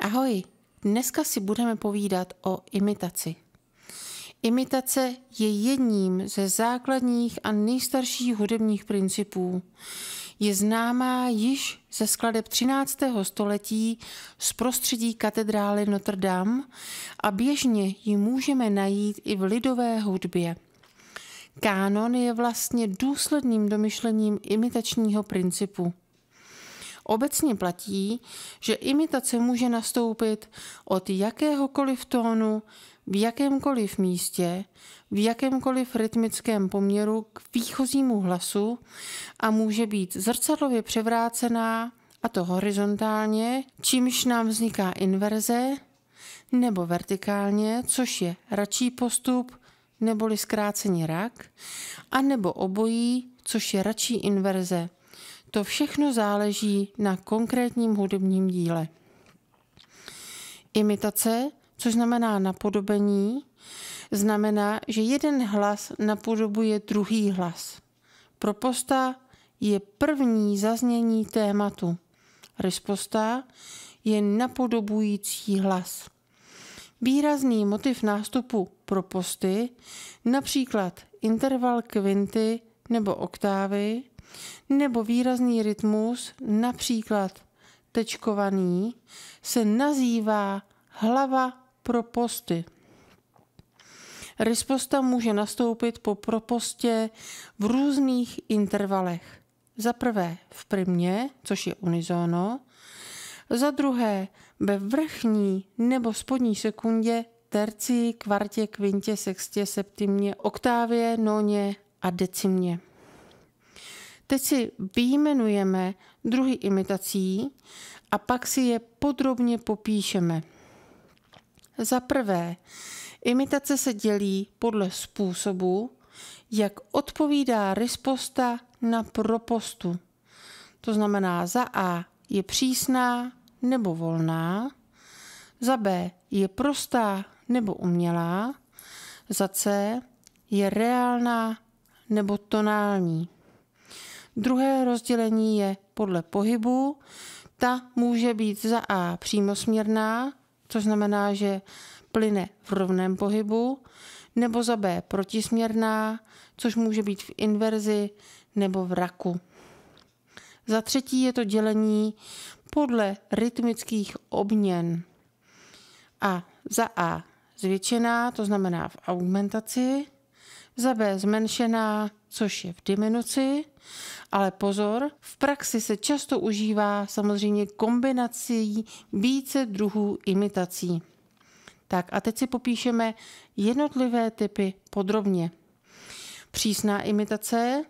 Ahoj, dneska si budeme povídat o imitaci. Imitace je jedním ze základních a nejstarších hudebních principů. Je známá již ze skladeb 13. století z prostředí katedrály Notre Dame a běžně ji můžeme najít i v lidové hudbě. Kánon je vlastně důsledným domyšlením imitačního principu. Obecně platí, že imitace může nastoupit od jakéhokoliv tónu, v jakémkoliv místě, v jakémkoliv rytmickém poměru k výchozímu hlasu a může být zrcadlově převrácená, a to horizontálně, čímž nám vzniká inverze, nebo vertikálně, což je radší postup, neboli zkráceně rak, a nebo obojí, což je radší inverze. To všechno záleží na konkrétním hudebním díle. Imitace, což znamená napodobení, znamená, že jeden hlas napodobuje druhý hlas. Proposta je první zaznění tématu. Resposta je napodobující hlas. Výrazný motiv nástupu proposty, například interval kvinty nebo oktávy, nebo výrazný rytmus, například tečkovaný, se nazývá hlava proposty. Risposta může nastoupit po propostě v různých intervalech. Za prvé v primě, což je unizóno, za druhé ve vrchní nebo spodní sekundě, terci, kvartě, kvintě, sextě, septimě, oktávě, noně a decimě. Teď si vyjmenujeme druhy imitací a pak si je podrobně popíšeme. Za prvé, imitace se dělí podle způsobu, jak odpovídá resposta na propostu. To znamená, za A je přísná nebo volná, za B je prostá nebo umělá, za C je reálná nebo tonální. Druhé rozdělení je podle pohybu. Ta může být za A přímosměrná, což znamená, že plyne v rovném pohybu, nebo za B protisměrná, což může být v inverzi nebo v raku. Za třetí je to dělení podle rytmických obměn. A za A zvětšená, to znamená v augmentaci, za B zmenšená, což je v diminuci, ale pozor, v praxi se často užívá samozřejmě kombinací více druhů imitací. Tak a teď si popíšeme jednotlivé typy podrobně. Přísná imitace,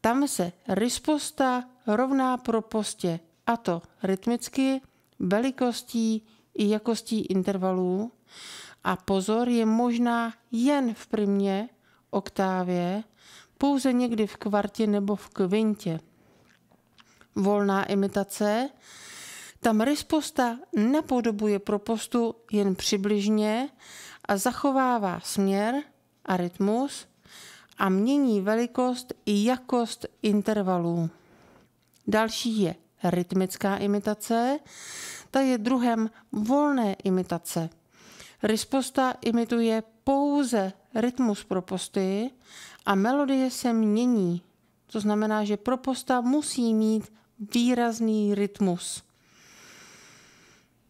tam se risposta rovná propostě, a to rytmicky, velikostí i jakostí intervalů. A pozor je možná jen v primě, oktávě pouze někdy v kvartě nebo v kvintě. Volná imitace, tam risposta napodobuje propostu jen přibližně a zachovává směr a rytmus a mění velikost i jakost intervalů. Další je rytmická imitace, ta je druhem volné imitace. Risposta imituje pouze rytmus pro posty a melodie se mění. To znamená, že pro posta musí mít výrazný rytmus.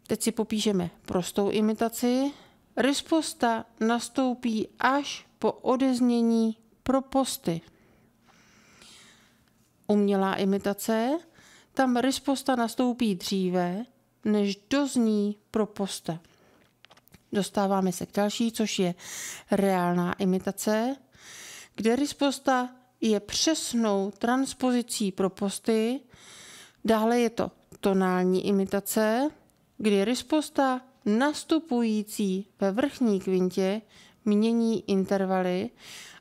Teď si popíšeme prostou imitaci. Risposta nastoupí až po odeznění proposty. Umělá imitace, tam risposta nastoupí dříve, než dozní proposta. Dostáváme se k další, což je reálná imitace, kde risposta je přesnou transpozicí pro posty. Dále je to tonální imitace, kdy risposta nastupující ve vrchní kvintě mění intervaly,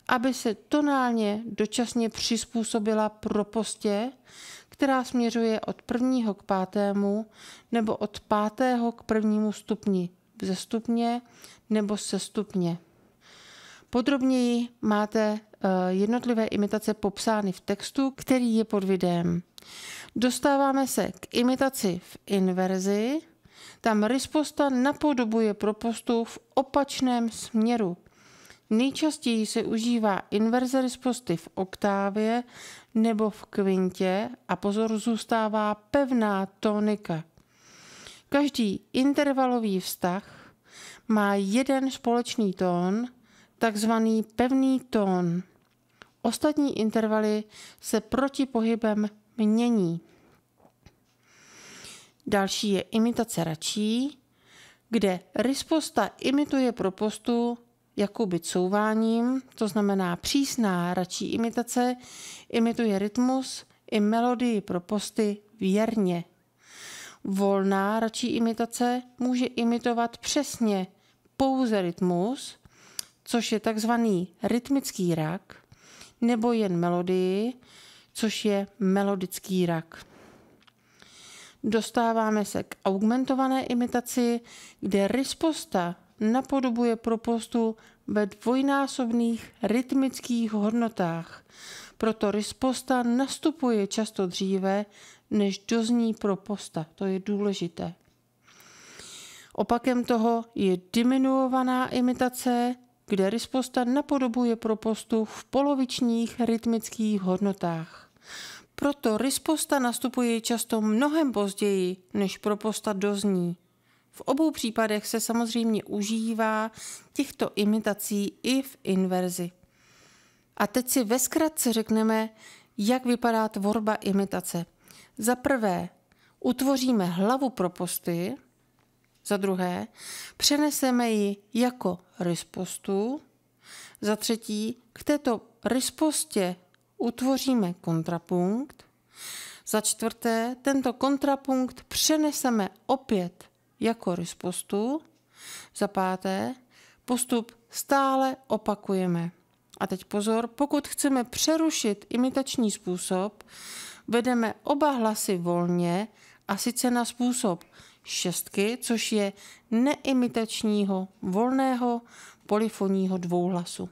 aby se tonálně dočasně přizpůsobila propostě, která směřuje od prvního k pátému nebo od pátého k prvnímu stupni stupně nebo se stupně. Podrobněji máte eh, jednotlivé imitace popsány v textu, který je pod videem. Dostáváme se k imitaci v inverzi. Tam risposta napodobuje propostu v opačném směru. Nejčastěji se užívá inverze risposty v oktávě nebo v kvintě a pozor zůstává pevná tonika. Každý intervalový vztah má jeden společný tón, takzvaný pevný tón. Ostatní intervaly se protipohybem mění. Další je imitace račí, kde risposta imituje propostu jakoby couváním, to znamená přísná račí imitace, imituje rytmus i melodii proposty věrně. Volná radší imitace může imitovat přesně pouze rytmus, což je takzvaný rytmický rak, nebo jen melodii, což je melodický rak. Dostáváme se k augmentované imitaci, kde risposta napodobuje propostu ve dvojnásobných rytmických hodnotách – proto risposta nastupuje často dříve, než dozní proposta. To je důležité. Opakem toho je diminuovaná imitace, kde risposta napodobuje propostu v polovičních rytmických hodnotách. Proto risposta nastupuje často mnohem později, než proposta dozní. V obou případech se samozřejmě užívá těchto imitací i v inverzi. A teď si ve zkratce řekneme, jak vypadá tvorba imitace. Za prvé, utvoříme hlavu pro posty, za druhé, přeneseme ji jako ryspostu, za třetí, k této ryspostě utvoříme kontrapunkt, za čtvrté, tento kontrapunkt přeneseme opět jako ryspostu, za páté, postup stále opakujeme. A teď pozor, pokud chceme přerušit imitační způsob, vedeme oba hlasy volně a sice na způsob šestky, což je neimitačního volného polifonního dvouhlasu.